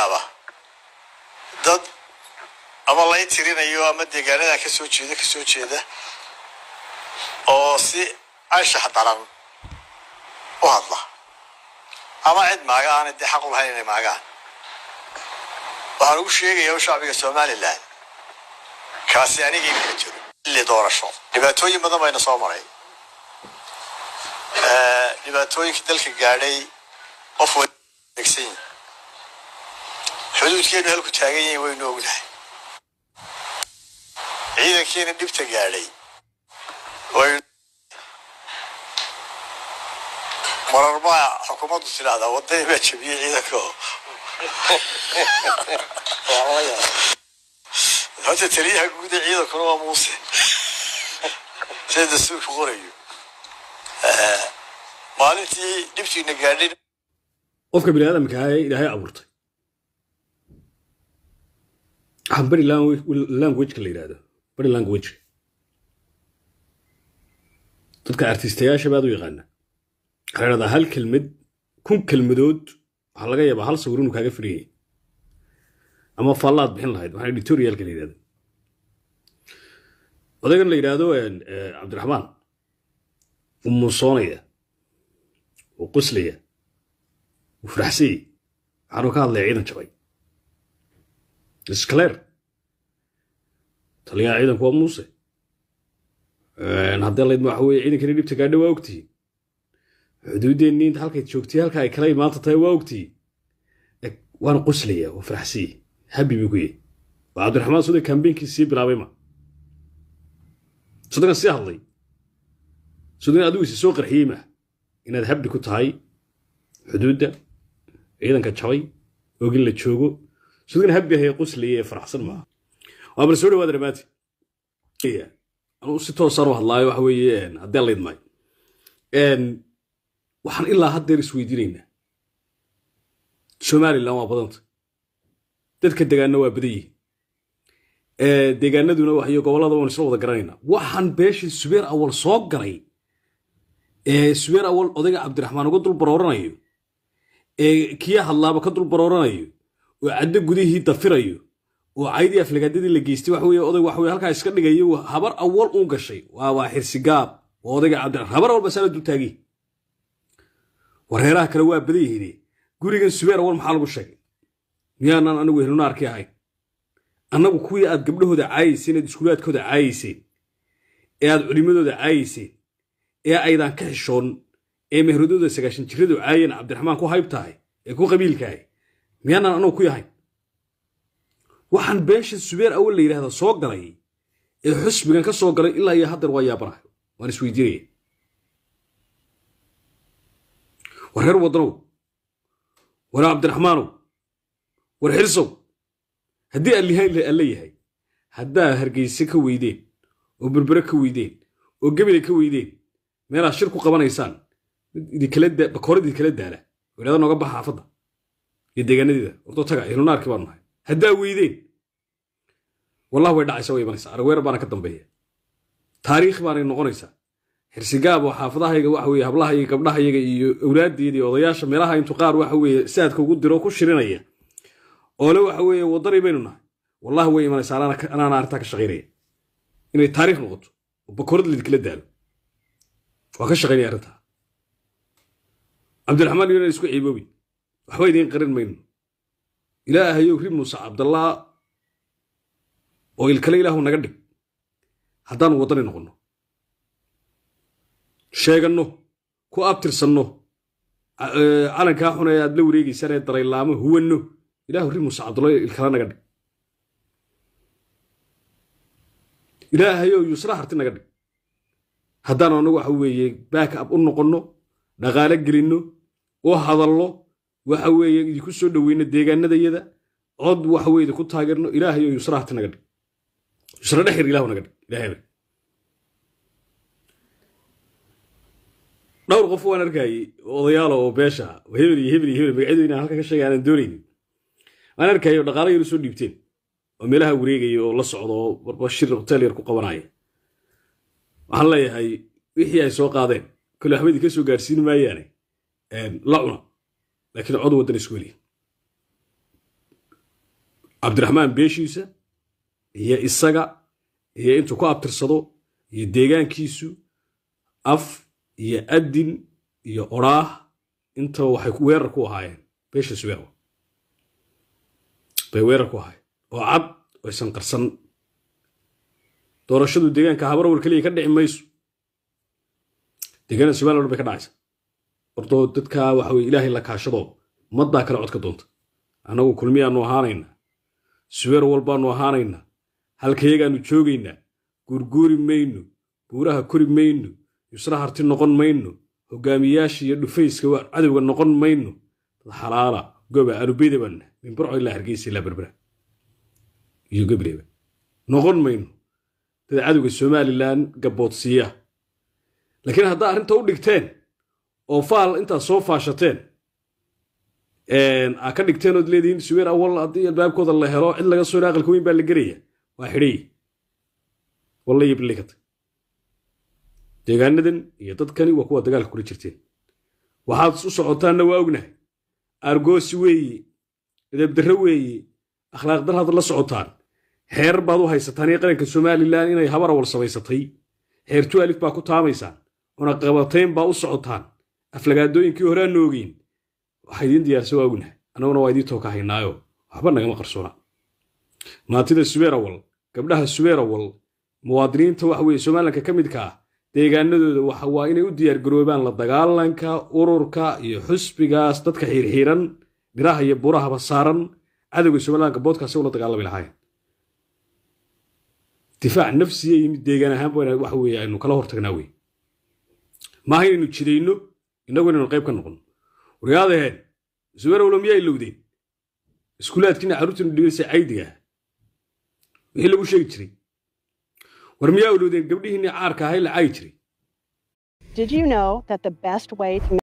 yaabaa dad ama lay tirinayo ama deegaanadaa ka soo jeeda kasoo jeeda oo si anshax daran u hadla ama cid maaga aanay dee xaq u lahayn inay maagaan waxaan ugu sheegayaa u shacbiga somalilan kaasi anigii maa jiro ili doorasho dhibaatooyin badan bayna soo maray dhibaatooyinkii dalka gaadhay qof wegsan xuduudkeenna halku taagan yihiin waynu ognahay ciidankiina dhibta gaadhay mararmaa xukuumaddu tidhahdaa wadaya baa jabiyey ciidanka horta taliyaha guud ee ciidankuna waa muuse sida dastuurka qorayo maalintii dhibtiina gaadhay qofka bini ee ilaahay abuurtay Ah, beri languageka la yidhaahdo beri language dadka artistayaasha baad u yaqaana waxaa la hal kelmad kun kelmadood waxaa laga yaabaa hal sawir inuu kaaga firiyahay ama fallaad bixin lahayd waxaan editorialka la yidhahdo odaygan la yidhaahdo cabdiraxmaan eh, wuu muunsoonaya uu quslaya wuu faraxsaya waxaanu ka hadlaya ciidan jabay sclar taliyaha ciidanku waa muuse haddee laydma waxa weye ciidankani dhibta gaadha waa ogtihiin xuduuddeenni inta halkayd joogtiy halka ay kala imaanta tahay waa ogtihiin waana qoslaya waa faraxsiye habi buu ku yahy waa cabdiraxmaan suudan kambeyinkii sii bilaabay ma suudankan sii hadlay suudan adigu isi soo qarxiyey ma inaad habdi ku tahay xuduudda ciidanka jabay ogin la joogo sidgan habyahay quslaya ee faraxsan maaha waa bal soo dhawaada dhamaati anuu si toosaan u hadlaayo waxa weeye haddee layd waxaan ilaa haddeer isweydiinaynaa somalilan waa badanta dadka degaana waa badan yihiin degaanaduna waxyo gobollada waan isla wada garanaynaa waxaan beeshii subeer awal soo garay ee subeer awal odayga cabdiraxmaan uga dul barooranayo ee kiya hadlaaba ka dul barooranayo oo caddo gudihii dafirayo oo caydii aflagaadadii la geystay waxa weeye oday waxa weye halkaa iska dhigayo habar awal uu gashay waa waa xirsigaab waa odayga cabdira habar awal basala dultaagi wareeraha kale waa badan yihiine gurigan subeer awal maxaa lagu sheegay miyaanaan anagu heluna arki ahayn annagu kuwii aad gabdhahooda caayayseen eed iskuulaadkooda caayayseen ee aad culimmadooda caayayseen ee aydaan ka xishoon ee mehradooda sagaashan jirradu caayeen cabdiraxmaan ku haybtahay ee ku qabiilkaahay miyaanaan anugu ku yahayn waxaan beesha subeer awal la yidhaahda soo galay ee xusbigan ka soo galay ilaa iyo haddeer waa yaabanahay waan isweydiinaya war reer wadanow war cabdiraxmaanow war xirsow haddii aan yahay haddaa hargayse ka weydeen oo berbero ka weydeen oo gebele ka weydeen meelaad shir ku qabanaysaan mid idinkala bakoorid idinkala daala oo nooga baxa xaafadda iyo deegaanadeeda ordo taga ehlunaarki baanu nahay haddaa weydeen wallah way dhacaysa way imanaysaa aragweer baana ka dambeeya taariikh baanay noqonaysaa xirsigaab oo xaafadahayga waxa weye hablahayo gabdhahayaga iyo awlaaddeeda odayaasha meelaha intuu qaar waxa weye saadka ugu diro ku shirinaya oole waxa weye wadani baynu nahay wallahi way imanaysaa anaana arrintaa ka shaqaynaya inay taariikh noqoto oo bakorad laydikala daalo waa ka shaqaynaya arrintaa cabdiraxmaan yona isku ciiboobi waxba idiin qarin mayno ilaahayow ri muuse cabdallaa oo ilkale ilaahu naga dhig haddaanu wadani noqonno sheeganno ku abtirsanno e, calankaa xun ee aad la wareegaysaan ee daraylaamo huwanno ilaahu ri muuse cabdalla ilkale naga dhig ilaahayow yusra harti naga dhig haddaanu annagu waxa weeye baakab u noqonno dhaqaalo gelinno oo hadallo waxa weeye idinku soo dhoweyno deegaanadayada cod waxa weye ku taageerno ilaahay oo yusraha ta naga dhig yusra dhexir ilahu naga dhig ilaahay dhowr qof waan arkayay odayaalo oo beesha hebel iyo hebel iyo hebel magacyadu inaan halka ka sheegay aanan doonaynin waan arkayay oo dhaqaala yar soo dhiibteen oo meelaha wareegaya oo la socda oo warba shir hotel yar ku qabanaya waxaan leeyahay wixii ay soo qaadeen kole waxba idinka soo gaarsiin maayaane la cuna laakiin cod waddan isku weli cabdiraxmaan beeshiisa iyo isaga iyo intuu ku abtirsado iyo deegaankiisu af iyo adin iyo oraah intaba waxay weerar ku ahaayeen beeshaas weerwa bay weerar ku ahaayeen oo cad oysan qarsan doorashadu deegaanka habarwar keliya ka dhici mayso deegaanada somaliya dhan bay ka dhacaysa hortoo dadkaa waxa ilaahay la kaashado maddaa kale codka doonta annagu kulmiyaannu ahaanayna suweer walbaannu ahaanayna halkayagaannu joogaynaa guurguuri mayno buuraha kori mayno yusra harti noqon mayno hogaamiyaasha iyo dhufayska waa cadowga noqon mayno dad xalaala goba anubedaban min barco ilaa hargeysa ilaa berbera iyo gabreba noqon mayno dad cadowga somalilan gabboodsiiya laakiin haddaa arrinta u dhigteen oo faal intaad soo faashateen aa ka dhigteen ood leedihiin suweer awal haddii albaabkooda la helo cid laga soo aqalka weyn baa la gelaya waa xidhayi walla iyo billi deegaanadan iyo dadkani waa kuwa dagaalka kula jirteen waxaad u socotaanna waa ognahay argoosi weeye edebdarre weeye akhlaaq darhaad la socotaan xeer baad u haysataan iyo qaranka somalilan inay habar awal samaysatay xeertu alif baa ku taamaysaan cunaqabatayn baa u socotaan aflagaadooyinkii horaa noogeyn waxaa idiin diyaarsa waa ognahay waa idiin tooka waxba nagama qarsoona maantida subeerawal gabdhaha subeerawal muwaadiniinta waxa weeye somalilanka ka midka ah deegaanadooda waxa waa inay u diyaargaroobaan la dagaalanka ururka iyo xusbigaas dadka xiirxiiran dhiraha iyo burahaba saaran cadowga somalilanka boodkaasi ula dagaalami lahaayeen difaac nafsiya yimid deegaan ahaanba waxa weeye aynu kala hortagnaa wey maaha inaynu jidayno inagu inaynu qayb ka noqono waryaadaheen suweerowlo miyaa lowdeen iskuulaadkiina carruurtiinu dhiganaysa caydiga ah wixii lagu sheegi jiray war miyaa lowdeen gabdhihiinii caarka ahay la caayi jiray